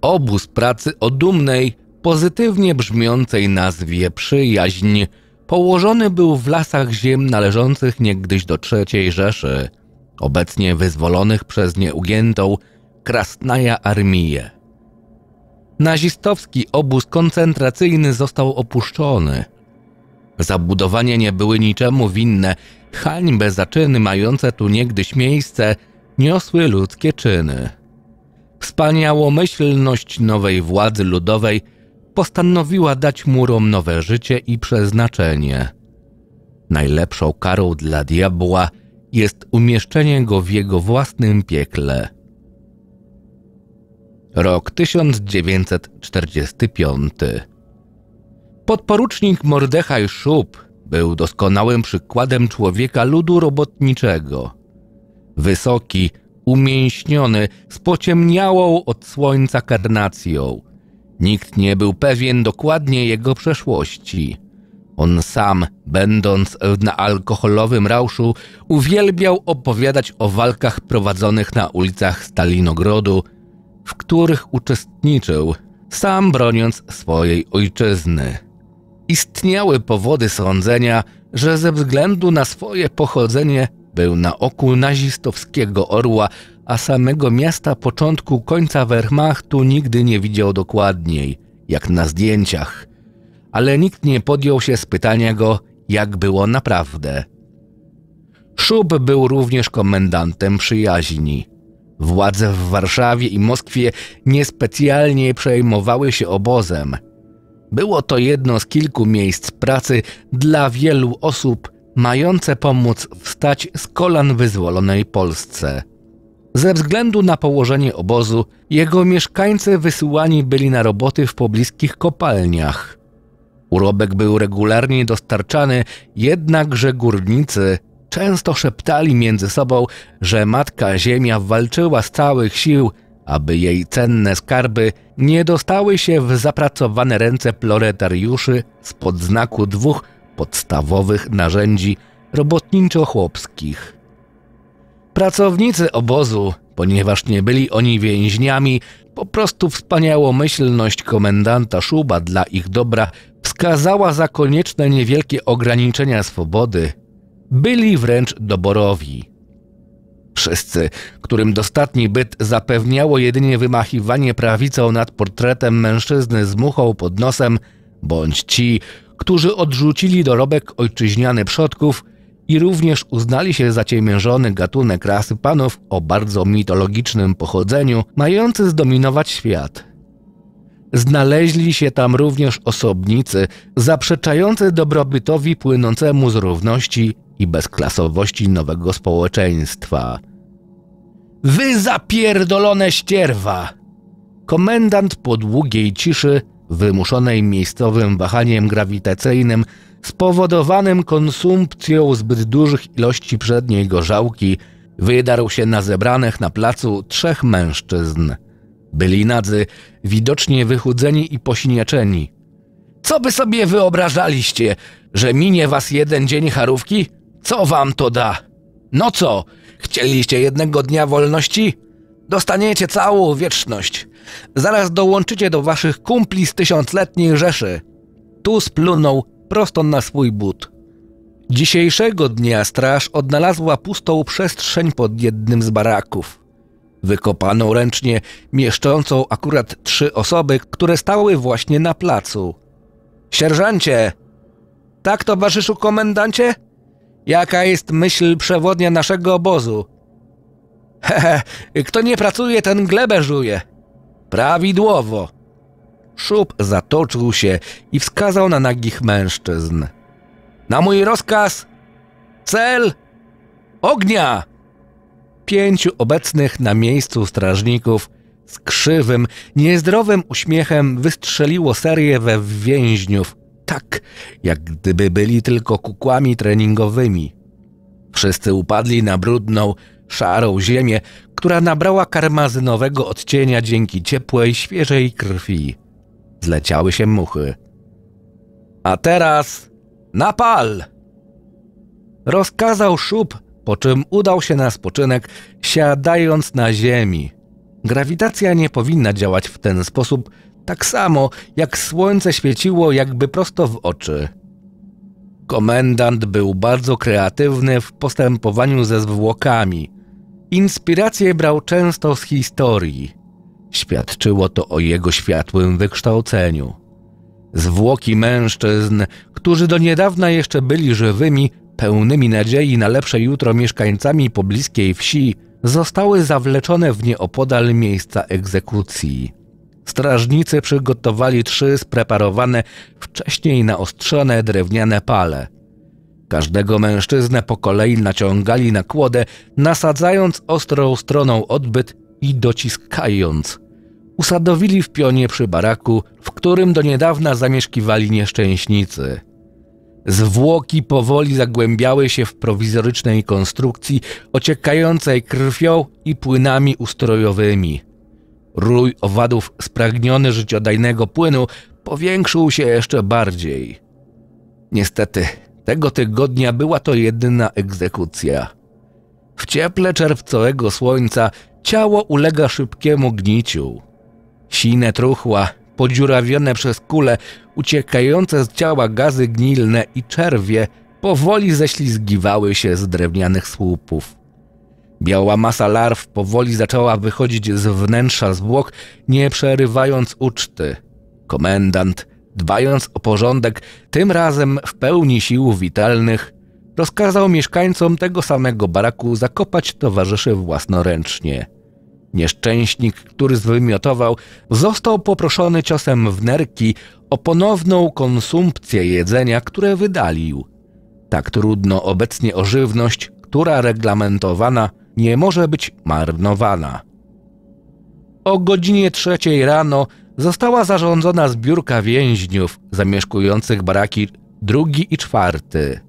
obóz pracy o dumnej, pozytywnie brzmiącej nazwie przyjaźń, położony był w lasach ziem należących niegdyś do III Rzeszy, obecnie wyzwolonych przez nieugiętą Krasnaja Armię. Nazistowski obóz koncentracyjny został opuszczony. Zabudowania nie były niczemu winne, hańbe za czyny mające tu niegdyś miejsce niosły ludzkie czyny. Wspaniałomyślność nowej władzy ludowej postanowiła dać murom nowe życie i przeznaczenie. Najlepszą karą dla diabła jest umieszczenie go w jego własnym piekle. Rok 1945 Podporucznik Mordechaj Szub był doskonałym przykładem człowieka ludu robotniczego. Wysoki, umięśniony, z pociemniałą od słońca karnacją. Nikt nie był pewien dokładnie jego przeszłości. On sam, będąc na alkoholowym rauszu, uwielbiał opowiadać o walkach prowadzonych na ulicach Stalinogrodu, w których uczestniczył, sam broniąc swojej ojczyzny. Istniały powody sądzenia, że ze względu na swoje pochodzenie był na oku nazistowskiego orła, a samego miasta początku końca Wehrmachtu nigdy nie widział dokładniej, jak na zdjęciach. Ale nikt nie podjął się spytania go, jak było naprawdę. Szub był również komendantem przyjaźni. Władze w Warszawie i Moskwie niespecjalnie przejmowały się obozem. Było to jedno z kilku miejsc pracy dla wielu osób, mające pomóc wstać z kolan wyzwolonej Polsce. Ze względu na położenie obozu, jego mieszkańcy wysyłani byli na roboty w pobliskich kopalniach. Urobek był regularnie dostarczany, jednakże górnicy często szeptali między sobą, że matka ziemia walczyła z całych sił, aby jej cenne skarby nie dostały się w zapracowane ręce ploretariuszy spod znaku dwóch podstawowych narzędzi robotniczo-chłopskich. Pracownicy obozu, ponieważ nie byli oni więźniami, po prostu wspaniałomyślność komendanta Szuba dla ich dobra wskazała za konieczne niewielkie ograniczenia swobody. Byli wręcz doborowi. Wszyscy, którym dostatni byt zapewniało jedynie wymachiwanie prawicą nad portretem mężczyzny z muchą pod nosem, bądź ci, którzy odrzucili dorobek ojczyźniany przodków i również uznali się za ciemiężony gatunek rasy panów o bardzo mitologicznym pochodzeniu, mający zdominować świat. Znaleźli się tam również osobnicy zaprzeczający dobrobytowi płynącemu z równości i bezklasowości nowego społeczeństwa. Wy zapierdolone ścierwa! Komendant po długiej ciszy wymuszonej miejscowym wahaniem grawitacyjnym spowodowanym konsumpcją zbyt dużych ilości przedniej gorzałki, wydarł się na zebranych na placu trzech mężczyzn. Byli nadzy, widocznie wychudzeni i posiniaczeni. Co by sobie wyobrażaliście, że minie was jeden dzień charówki? Co wam to da? No co, chcieliście jednego dnia wolności? Dostaniecie całą wieczność. Zaraz dołączycie do waszych kumpli z tysiącletniej Rzeszy. Tu splunął prosto na swój but. Dzisiejszego dnia straż odnalazła pustą przestrzeń pod jednym z baraków. Wykopaną ręcznie, mieszczącą akurat trzy osoby, które stały właśnie na placu. Sierżancie! Tak, towarzyszu komendancie? Jaka jest myśl przewodnia naszego obozu? Hehe, kto nie pracuje, ten glebę żuje. Prawidłowo. Szub zatoczył się i wskazał na nagich mężczyzn. Na mój rozkaz! Cel! Ognia! Pięciu obecnych na miejscu strażników z krzywym, niezdrowym uśmiechem wystrzeliło serię we więźniów, tak jak gdyby byli tylko kukłami treningowymi. Wszyscy upadli na brudną, szarą ziemię, która nabrała karmazynowego odcienia dzięki ciepłej, świeżej krwi. Zleciały się muchy. A teraz napal! Rozkazał szub, po czym udał się na spoczynek, siadając na ziemi. Grawitacja nie powinna działać w ten sposób, tak samo jak słońce świeciło jakby prosto w oczy. Komendant był bardzo kreatywny w postępowaniu ze zwłokami. Inspirację brał często z historii. Świadczyło to o jego światłym wykształceniu. Zwłoki mężczyzn, którzy do niedawna jeszcze byli żywymi, pełnymi nadziei na lepsze jutro mieszkańcami pobliskiej wsi, zostały zawleczone w nieopodal miejsca egzekucji. Strażnicy przygotowali trzy spreparowane, wcześniej naostrzone drewniane pale – Każdego mężczyznę po kolei naciągali na kłodę, nasadzając ostrą stroną odbyt i dociskając. Usadowili w pionie przy baraku, w którym do niedawna zamieszkiwali nieszczęśnicy. Zwłoki powoli zagłębiały się w prowizorycznej konstrukcji ociekającej krwią i płynami ustrojowymi. Rój owadów spragniony życiodajnego płynu powiększył się jeszcze bardziej. Niestety, tego tygodnia była to jedyna egzekucja. W cieple czerwcowego słońca ciało ulega szybkiemu gniciu. Sine truchła, podziurawione przez kule, uciekające z ciała gazy gnilne i czerwie powoli ześlizgiwały się z drewnianych słupów. Biała masa larw powoli zaczęła wychodzić z wnętrza zwłok, nie przerywając uczty. Komendant Dbając o porządek, tym razem w pełni sił witalnych, rozkazał mieszkańcom tego samego baraku zakopać towarzyszy własnoręcznie. Nieszczęśnik, który zwymiotował, został poproszony ciosem w nerki o ponowną konsumpcję jedzenia, które wydalił. Tak trudno obecnie o żywność, która reglamentowana nie może być marnowana. O godzinie trzeciej rano została zarządzona zbiórka więźniów zamieszkujących baraki drugi i czwarty.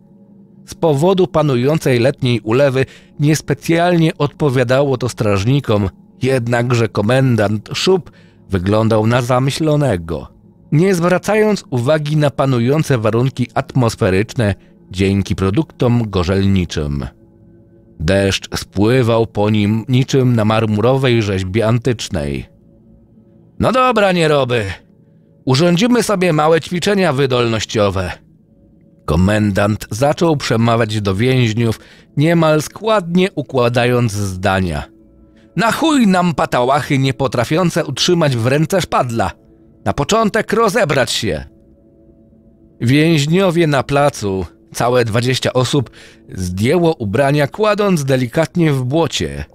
Z powodu panującej letniej ulewy niespecjalnie odpowiadało to strażnikom, jednakże komendant Szub wyglądał na zamyślonego. Nie zwracając uwagi na panujące warunki atmosferyczne dzięki produktom gorzelniczym. Deszcz spływał po nim niczym na marmurowej rzeźbie antycznej. No dobra, nie roby. Urządzimy sobie małe ćwiczenia wydolnościowe. Komendant zaczął przemawiać do więźniów, niemal składnie układając zdania. Na chuj nam patałachy niepotrafiące utrzymać w ręce szpadla. Na początek rozebrać się. Więźniowie na placu, całe dwadzieścia osób, zdjęło ubrania, kładąc delikatnie w błocie.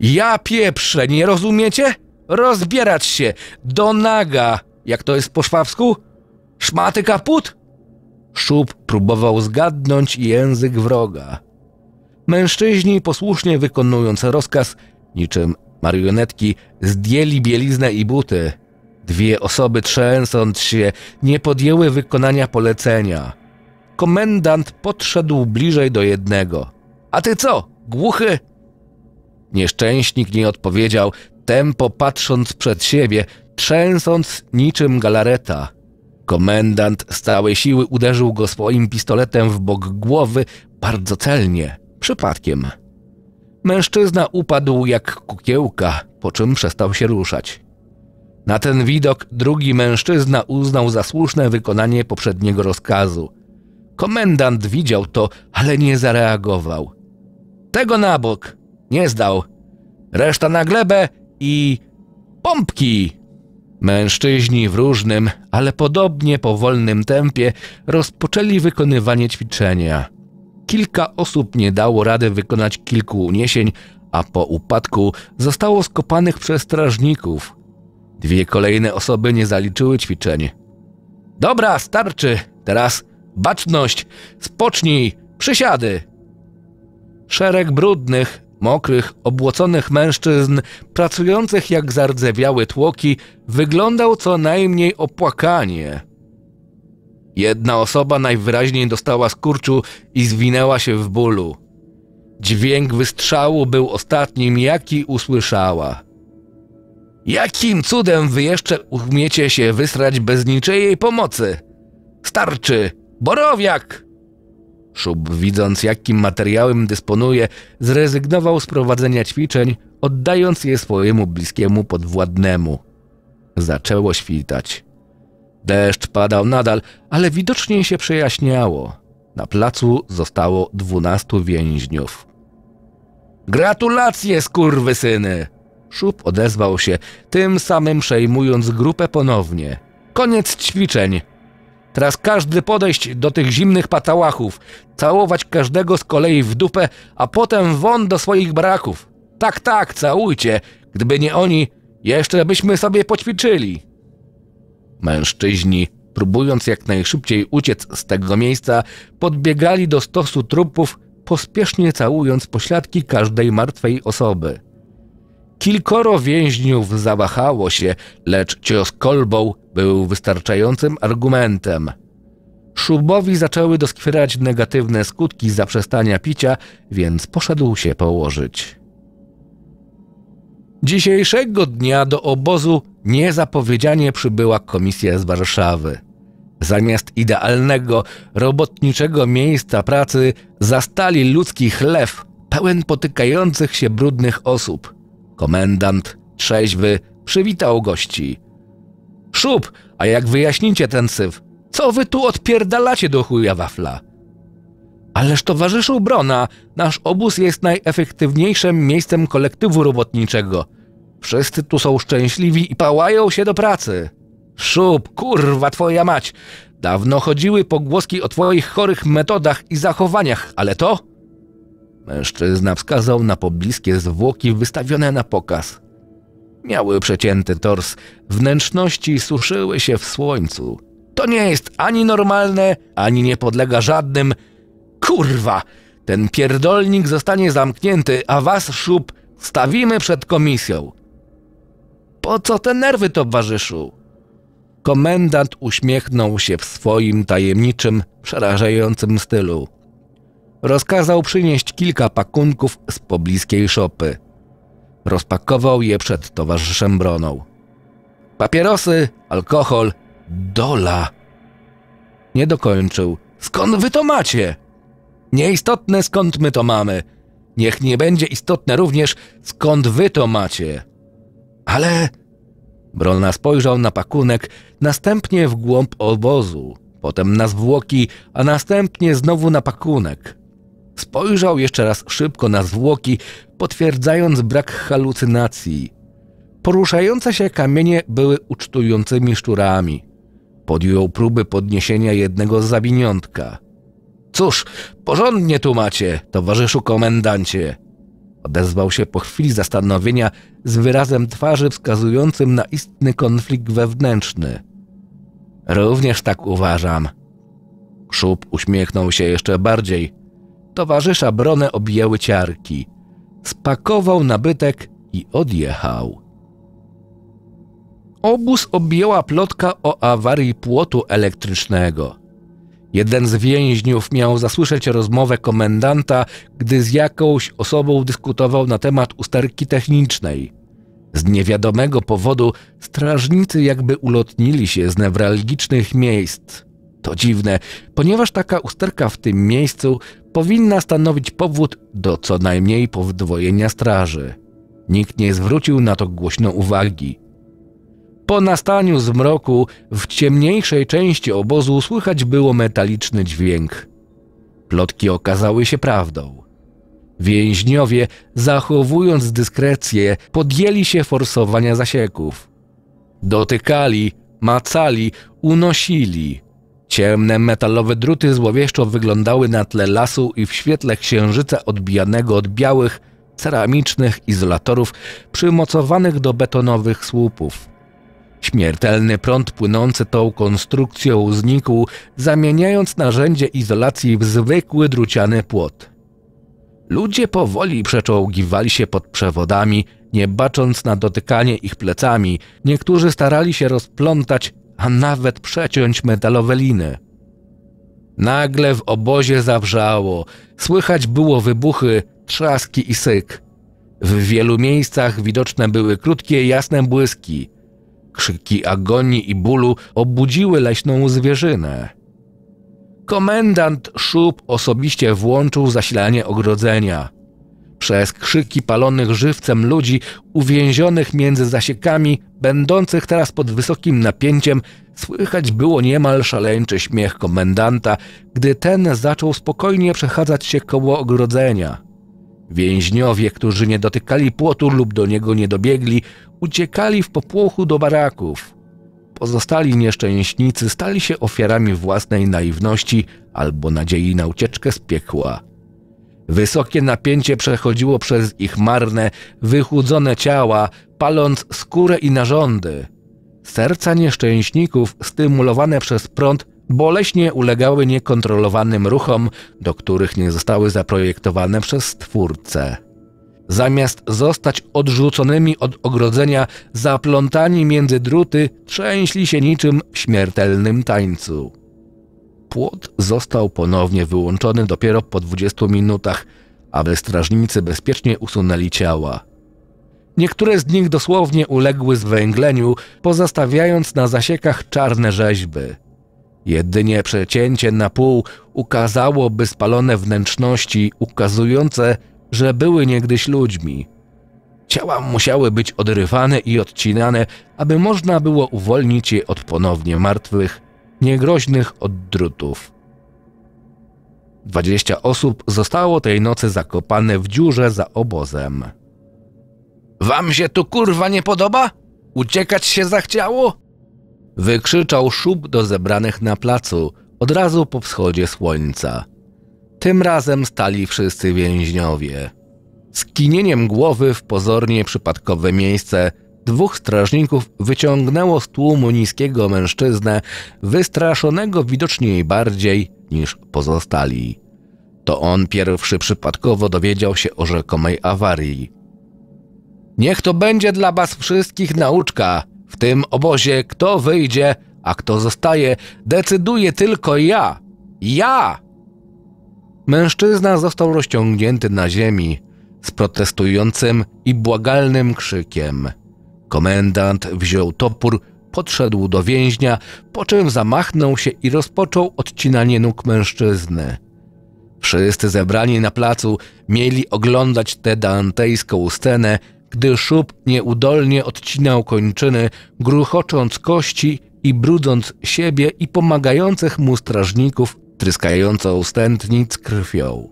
Ja pieprze, nie rozumiecie? Rozbierać się! Do naga! Jak to jest po szwabsku? Szmaty kaput? Szub próbował zgadnąć język wroga. Mężczyźni, posłusznie wykonując rozkaz, niczym marionetki, zdjęli bieliznę i buty. Dwie osoby, trzęsąc się, nie podjęły wykonania polecenia. Komendant podszedł bliżej do jednego. A ty co, głuchy? Nieszczęśnik nie odpowiedział, tempo patrząc przed siebie, trzęsąc niczym galareta. Komendant stałej siły uderzył go swoim pistoletem w bok głowy bardzo celnie, przypadkiem. Mężczyzna upadł jak kukiełka, po czym przestał się ruszać. Na ten widok drugi mężczyzna uznał za słuszne wykonanie poprzedniego rozkazu. Komendant widział to, ale nie zareagował. Tego na bok! Nie zdał. Reszta na glebę i pompki. Mężczyźni w różnym, ale podobnie powolnym tempie rozpoczęli wykonywanie ćwiczenia. Kilka osób nie dało rady wykonać kilku uniesień, a po upadku zostało skopanych przez strażników. Dwie kolejne osoby nie zaliczyły ćwiczeń. Dobra, starczy! Teraz baczność! Spocznij! Przysiady! Szereg brudnych, mokrych, obłoconych mężczyzn, pracujących jak zardzewiałe tłoki, wyglądał co najmniej opłakanie. Jedna osoba najwyraźniej dostała skurczu i zwinęła się w bólu. Dźwięk wystrzału był ostatnim, jaki usłyszała. Jakim cudem wy jeszcze umiecie się wysrać bez niczyjej pomocy? Starczy! Borowiak! Szub, widząc jakim materiałem dysponuje, zrezygnował z prowadzenia ćwiczeń, oddając je swojemu bliskiemu podwładnemu. Zaczęło świtać. Deszcz padał nadal, ale widocznie się przejaśniało. Na placu zostało dwunastu więźniów. Gratulacje, skurwysyny! Szub odezwał się, tym samym przejmując grupę ponownie. Koniec ćwiczeń! Teraz każdy podejść do tych zimnych patałachów, całować każdego z kolei w dupę, a potem won do swoich braków. Tak, tak, całujcie. Gdyby nie oni, jeszcze byśmy sobie poćwiczyli. Mężczyźni, próbując jak najszybciej uciec z tego miejsca, podbiegali do stosu trupów, pospiesznie całując pośladki każdej martwej osoby. Kilkoro więźniów zawahało się, lecz cios kolbą był wystarczającym argumentem. Szubowi zaczęły doskwierać negatywne skutki zaprzestania picia, więc poszedł się położyć. Dzisiejszego dnia do obozu niezapowiedzianie przybyła komisja z Warszawy. Zamiast idealnego, robotniczego miejsca pracy zastali ludzki chlew pełen potykających się brudnych osób – Komendant, trzeźwy, przywitał gości. Szub, a jak wyjaśnicie ten syf, co wy tu odpierdalacie do chuja wafla? Ależ towarzyszu Brona, nasz obóz jest najefektywniejszym miejscem kolektywu robotniczego. Wszyscy tu są szczęśliwi i pałają się do pracy. Szub, kurwa twoja mać! Dawno chodziły pogłoski o twoich chorych metodach i zachowaniach, ale to Mężczyzna wskazał na pobliskie zwłoki wystawione na pokaz. Miały przecięty tors, wnętrzności suszyły się w słońcu. To nie jest ani normalne, ani nie podlega żadnym. Kurwa! Ten pierdolnik zostanie zamknięty, a was, szub, stawimy przed komisją. Po co te nerwy, towarzyszu? Komendant uśmiechnął się w swoim tajemniczym, przerażającym stylu rozkazał przynieść kilka pakunków z pobliskiej szopy. Rozpakował je przed towarzyszem Broną. Papierosy, alkohol, dola. Nie dokończył. Skąd wy to macie? Nieistotne skąd my to mamy. Niech nie będzie istotne również skąd wy to macie. Ale... Brona spojrzał na pakunek, następnie w głąb obozu, potem na zwłoki, a następnie znowu na pakunek. Spojrzał jeszcze raz szybko na zwłoki, potwierdzając brak halucynacji. Poruszające się kamienie były ucztującymi szczurami. Podjął próby podniesienia jednego z zawiniątka. Cóż, porządnie tu macie, towarzyszu komendancie. Odezwał się po chwili zastanowienia z wyrazem twarzy wskazującym na istny konflikt wewnętrzny. Również tak uważam. Szub uśmiechnął się jeszcze bardziej. Towarzysza Bronę objęły ciarki. Spakował nabytek i odjechał. Obóz objęła plotka o awarii płotu elektrycznego. Jeden z więźniów miał zasłyszeć rozmowę komendanta, gdy z jakąś osobą dyskutował na temat usterki technicznej. Z niewiadomego powodu strażnicy jakby ulotnili się z newralgicznych miejsc. To dziwne, ponieważ taka usterka w tym miejscu powinna stanowić powód do co najmniej podwojenia straży. Nikt nie zwrócił na to głośno uwagi. Po nastaniu zmroku w ciemniejszej części obozu słychać było metaliczny dźwięk. Plotki okazały się prawdą. Więźniowie, zachowując dyskrecję, podjęli się forsowania zasieków. Dotykali, macali, unosili, Ciemne metalowe druty złowieszczo wyglądały na tle lasu i w świetle księżyca odbijanego od białych, ceramicznych izolatorów przymocowanych do betonowych słupów. Śmiertelny prąd płynący tą konstrukcją znikł, zamieniając narzędzie izolacji w zwykły druciany płot. Ludzie powoli przeczołgiwali się pod przewodami, nie bacząc na dotykanie ich plecami. Niektórzy starali się rozplątać a nawet przeciąć metalowe liny. Nagle w obozie zawrzało, słychać było wybuchy, trzaski i syk. W wielu miejscach widoczne były krótkie, jasne błyski. Krzyki agonii i bólu obudziły leśną zwierzynę. Komendant Szub osobiście włączył zasilanie ogrodzenia – przez krzyki palonych żywcem ludzi uwięzionych między zasiekami, będących teraz pod wysokim napięciem, słychać było niemal szaleńczy śmiech komendanta, gdy ten zaczął spokojnie przechadzać się koło ogrodzenia. Więźniowie, którzy nie dotykali płotu lub do niego nie dobiegli, uciekali w popłochu do baraków. Pozostali nieszczęśnicy stali się ofiarami własnej naiwności albo nadziei na ucieczkę z piekła. Wysokie napięcie przechodziło przez ich marne, wychudzone ciała, paląc skórę i narządy. Serca nieszczęśników, stymulowane przez prąd, boleśnie ulegały niekontrolowanym ruchom, do których nie zostały zaprojektowane przez Twórcę. Zamiast zostać odrzuconymi od ogrodzenia, zaplątani między druty, trzęśli się niczym w śmiertelnym tańcu płot został ponownie wyłączony dopiero po 20 minutach, aby strażnicy bezpiecznie usunęli ciała. Niektóre z nich dosłownie uległy zwęgleniu, pozostawiając na zasiekach czarne rzeźby. Jedynie przecięcie na pół ukazałoby spalone wnętrzności, ukazujące, że były niegdyś ludźmi. Ciała musiały być odrywane i odcinane, aby można było uwolnić je od ponownie martwych, niegroźnych drutów. 20 osób zostało tej nocy zakopane w dziurze za obozem. Wam się tu kurwa nie podoba? Uciekać się zachciało? Wykrzyczał szub do zebranych na placu od razu po wschodzie słońca. Tym razem stali wszyscy więźniowie. Z głowy w pozornie przypadkowe miejsce Dwóch strażników wyciągnęło z tłumu niskiego mężczyznę, wystraszonego widocznie bardziej niż pozostali. To on pierwszy przypadkowo dowiedział się o rzekomej awarii. Niech to będzie dla was wszystkich nauczka. W tym obozie kto wyjdzie, a kto zostaje, decyduje tylko ja. Ja! Mężczyzna został rozciągnięty na ziemi z protestującym i błagalnym krzykiem. Komendant wziął topór, podszedł do więźnia, po czym zamachnął się i rozpoczął odcinanie nóg mężczyzny. Wszyscy zebrani na placu mieli oglądać tę dantejską scenę, gdy szub nieudolnie odcinał kończyny, gruchocząc kości i brudząc siebie i pomagających mu strażników, tryskającą stętnic krwią.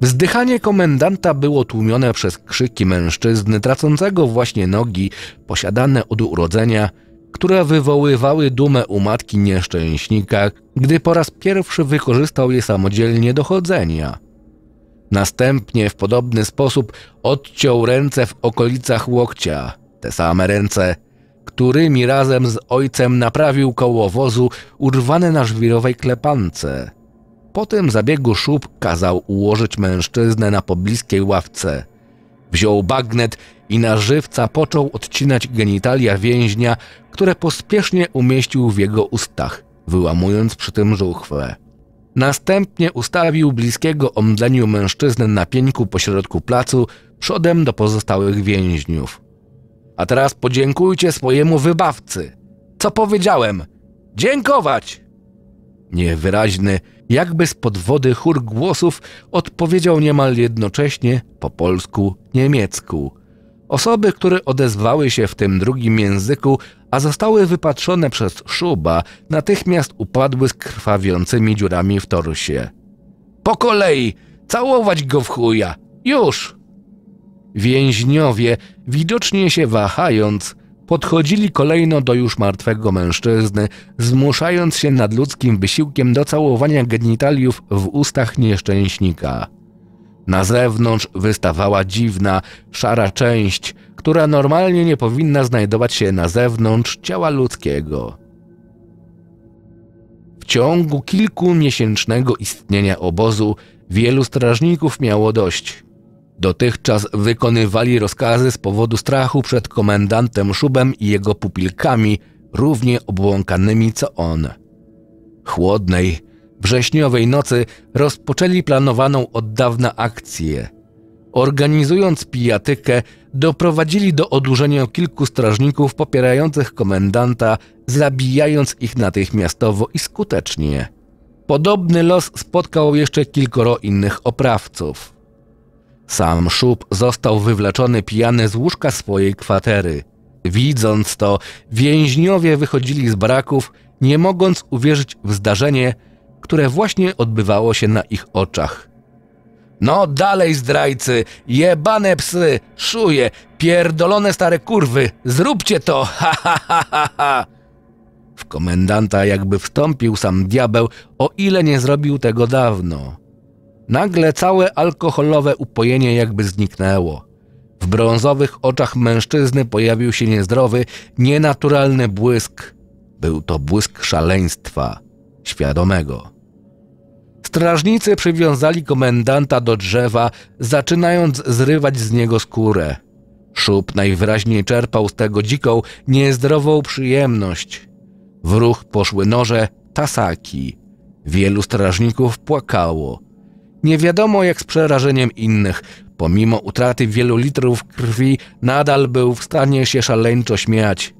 Wzdychanie komendanta było tłumione przez krzyki mężczyzny tracącego właśnie nogi, posiadane od urodzenia, które wywoływały dumę u matki nieszczęśnika, gdy po raz pierwszy wykorzystał je samodzielnie do chodzenia. Następnie w podobny sposób odciął ręce w okolicach łokcia, te same ręce, którymi razem z ojcem naprawił koło wozu urwane na żwirowej klepance – po tym zabiegu szub kazał ułożyć mężczyznę na pobliskiej ławce. Wziął bagnet i na żywca począł odcinać genitalia więźnia, które pospiesznie umieścił w jego ustach, wyłamując przy tym żuchwę. Następnie ustawił bliskiego omdleniu mężczyznę na pieńku pośrodku placu, przodem do pozostałych więźniów. A teraz podziękujcie swojemu wybawcy. Co powiedziałem? Dziękować! Niewyraźny, jakby z podwody chór głosów odpowiedział niemal jednocześnie po polsku, niemiecku. Osoby, które odezwały się w tym drugim języku, a zostały wypatrzone przez szuba, natychmiast upadły z krwawiącymi dziurami w torsie. Po kolei! Całować go w chuja! Już! Więźniowie, widocznie się wahając, Podchodzili kolejno do już martwego mężczyzny, zmuszając się nadludzkim wysiłkiem do całowania genitaliów w ustach nieszczęśnika. Na zewnątrz wystawała dziwna, szara część, która normalnie nie powinna znajdować się na zewnątrz ciała ludzkiego. W ciągu kilkumiesięcznego istnienia obozu wielu strażników miało dość. Dotychczas wykonywali rozkazy z powodu strachu przed komendantem Szubem i jego pupilkami, równie obłąkanymi co on. Chłodnej, wrześniowej nocy rozpoczęli planowaną od dawna akcję. Organizując pijatykę, doprowadzili do odurzenia kilku strażników popierających komendanta, zabijając ich natychmiastowo i skutecznie. Podobny los spotkał jeszcze kilkoro innych oprawców. Sam Szub został wywleczony pijany z łóżka swojej kwatery. Widząc to, więźniowie wychodzili z braków, nie mogąc uwierzyć w zdarzenie, które właśnie odbywało się na ich oczach. No dalej zdrajcy, jebane psy, szuje, pierdolone stare kurwy, zróbcie to, ha ha ha ha ha! W komendanta jakby wstąpił sam diabeł, o ile nie zrobił tego dawno. Nagle całe alkoholowe upojenie jakby zniknęło. W brązowych oczach mężczyzny pojawił się niezdrowy, nienaturalny błysk. Był to błysk szaleństwa, świadomego. Strażnicy przywiązali komendanta do drzewa, zaczynając zrywać z niego skórę. Szub najwyraźniej czerpał z tego dziką, niezdrową przyjemność. W ruch poszły noże, tasaki. Wielu strażników płakało – nie wiadomo jak z przerażeniem innych. Pomimo utraty wielu litrów krwi, nadal był w stanie się szaleńczo śmiać.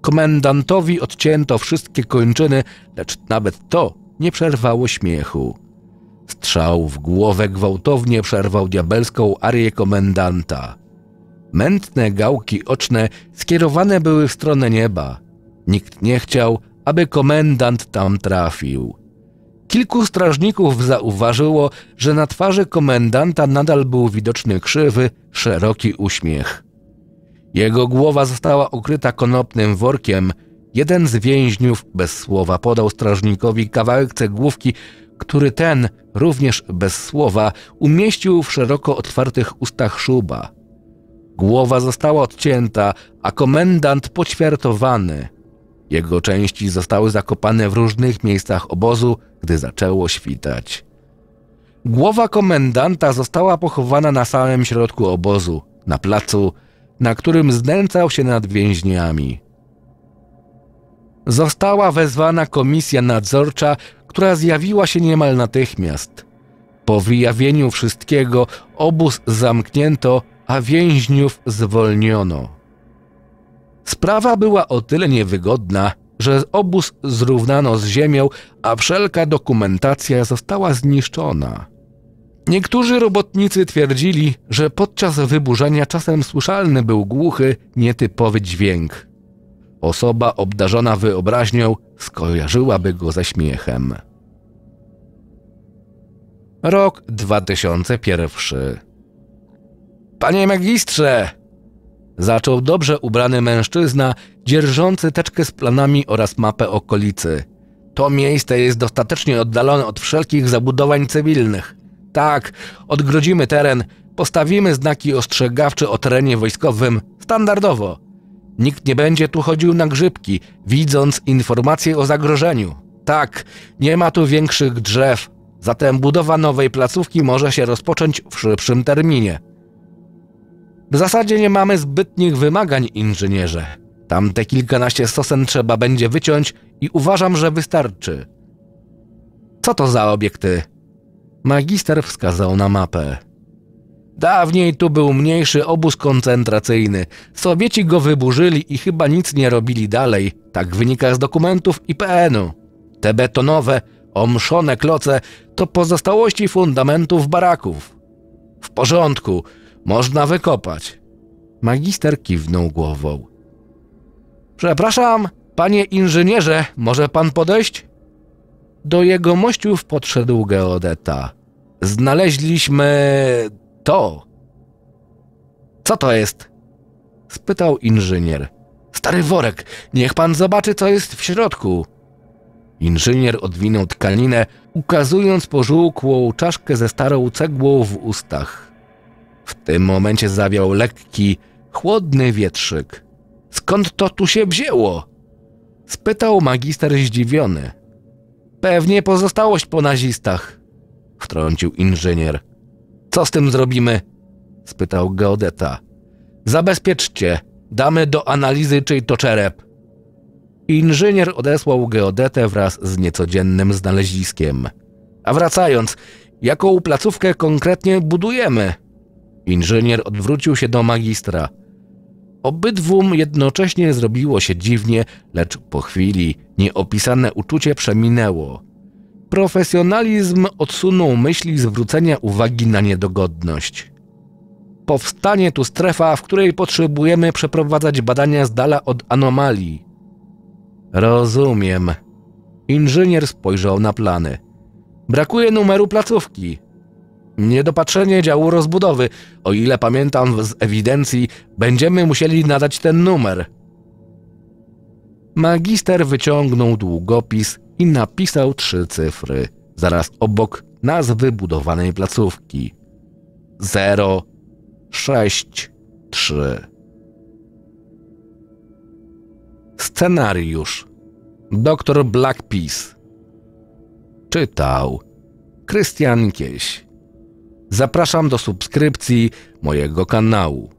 Komendantowi odcięto wszystkie kończyny, lecz nawet to nie przerwało śmiechu. Strzał w głowę gwałtownie przerwał diabelską arię komendanta. Mętne gałki oczne skierowane były w stronę nieba. Nikt nie chciał, aby komendant tam trafił. Kilku strażników zauważyło, że na twarzy komendanta nadal był widoczny krzywy, szeroki uśmiech. Jego głowa została okryta konopnym workiem. Jeden z więźniów bez słowa podał strażnikowi kawałek cegłówki, który ten, również bez słowa, umieścił w szeroko otwartych ustach szuba. Głowa została odcięta, a komendant poćwiartowany – jego części zostały zakopane w różnych miejscach obozu, gdy zaczęło świtać. Głowa komendanta została pochowana na samym środku obozu, na placu, na którym znęcał się nad więźniami. Została wezwana komisja nadzorcza, która zjawiła się niemal natychmiast. Po wyjawieniu wszystkiego obóz zamknięto, a więźniów zwolniono. Sprawa była o tyle niewygodna, że obóz zrównano z ziemią, a wszelka dokumentacja została zniszczona. Niektórzy robotnicy twierdzili, że podczas wyburzenia czasem słyszalny był głuchy, nietypowy dźwięk. Osoba obdarzona wyobraźnią skojarzyłaby go ze śmiechem. Rok 2001 Panie magistrze, Zaczął dobrze ubrany mężczyzna, dzierżący teczkę z planami oraz mapę okolicy. To miejsce jest dostatecznie oddalone od wszelkich zabudowań cywilnych. Tak, odgrodzimy teren, postawimy znaki ostrzegawcze o terenie wojskowym standardowo. Nikt nie będzie tu chodził na grzybki, widząc informacje o zagrożeniu. Tak, nie ma tu większych drzew, zatem budowa nowej placówki może się rozpocząć w szybszym terminie. W zasadzie nie mamy zbytnich wymagań, inżynierze. Tam te kilkanaście sosen trzeba będzie wyciąć i uważam, że wystarczy. Co to za obiekty? Magister wskazał na mapę. Dawniej tu był mniejszy obóz koncentracyjny. Sowieci go wyburzyli i chyba nic nie robili dalej. Tak wynika z dokumentów IPN-u. Te betonowe, omszone kloce to pozostałości fundamentów baraków. W porządku, można wykopać. Magister kiwnął głową. Przepraszam, panie inżynierze, może pan podejść? Do jego mościów podszedł geodeta. Znaleźliśmy to. Co to jest? spytał inżynier. Stary worek, niech pan zobaczy, co jest w środku. Inżynier odwinął tkaninę, ukazując pożółkłą czaszkę ze starą cegłą w ustach. W tym momencie zawiał lekki, chłodny wietrzyk. Skąd to tu się wzięło? Spytał magister zdziwiony. Pewnie pozostałość po nazistach, wtrącił inżynier. Co z tym zrobimy? spytał geodeta. Zabezpieczcie, damy do analizy czyj to czerep. Inżynier odesłał geodetę wraz z niecodziennym znaleziskiem. A wracając, jaką placówkę konkretnie budujemy? Inżynier odwrócił się do magistra. Obydwum jednocześnie zrobiło się dziwnie, lecz po chwili nieopisane uczucie przeminęło. Profesjonalizm odsunął myśli zwrócenia uwagi na niedogodność. Powstanie tu strefa, w której potrzebujemy przeprowadzać badania z dala od anomalii. Rozumiem. Inżynier spojrzał na plany. Brakuje numeru placówki. Niedopatrzenie działu rozbudowy. O ile pamiętam z ewidencji, będziemy musieli nadać ten numer. Magister wyciągnął długopis i napisał trzy cyfry, zaraz obok nazwy budowanej placówki. 0, 6, 3. Scenariusz. Doktor Blackpeace. Czytał Krystian Kieś. Zapraszam do subskrypcji mojego kanału.